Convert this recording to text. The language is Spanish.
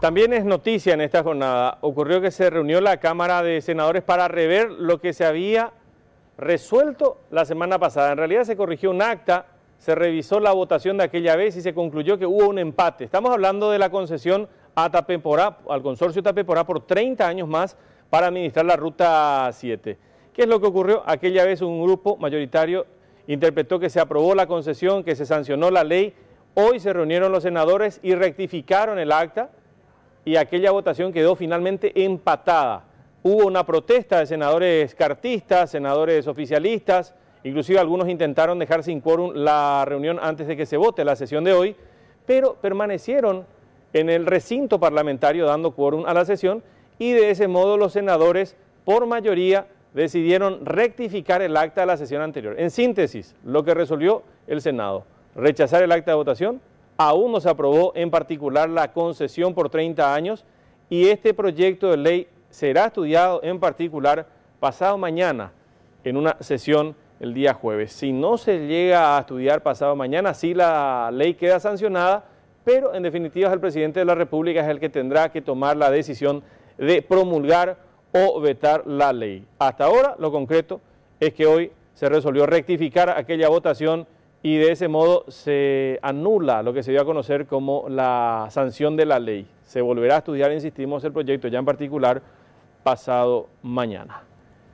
También es noticia en esta jornada, ocurrió que se reunió la Cámara de Senadores para rever lo que se había resuelto la semana pasada. En realidad se corrigió un acta, se revisó la votación de aquella vez y se concluyó que hubo un empate. Estamos hablando de la concesión a Tapenporá al consorcio Tapeporá por 30 años más para administrar la Ruta 7. ¿Qué es lo que ocurrió? Aquella vez un grupo mayoritario interpretó que se aprobó la concesión, que se sancionó la ley. Hoy se reunieron los senadores y rectificaron el acta, y aquella votación quedó finalmente empatada. Hubo una protesta de senadores cartistas, senadores oficialistas, inclusive algunos intentaron dejar sin quórum la reunión antes de que se vote la sesión de hoy, pero permanecieron en el recinto parlamentario dando quórum a la sesión y de ese modo los senadores por mayoría decidieron rectificar el acta de la sesión anterior. En síntesis, lo que resolvió el Senado, rechazar el acta de votación aún no se aprobó en particular la concesión por 30 años y este proyecto de ley será estudiado en particular pasado mañana en una sesión el día jueves. Si no se llega a estudiar pasado mañana, sí la ley queda sancionada, pero en definitiva el presidente de la República es el que tendrá que tomar la decisión de promulgar o vetar la ley. Hasta ahora lo concreto es que hoy se resolvió rectificar aquella votación y de ese modo se anula lo que se dio a conocer como la sanción de la ley. Se volverá a estudiar, insistimos, el proyecto ya en particular pasado mañana.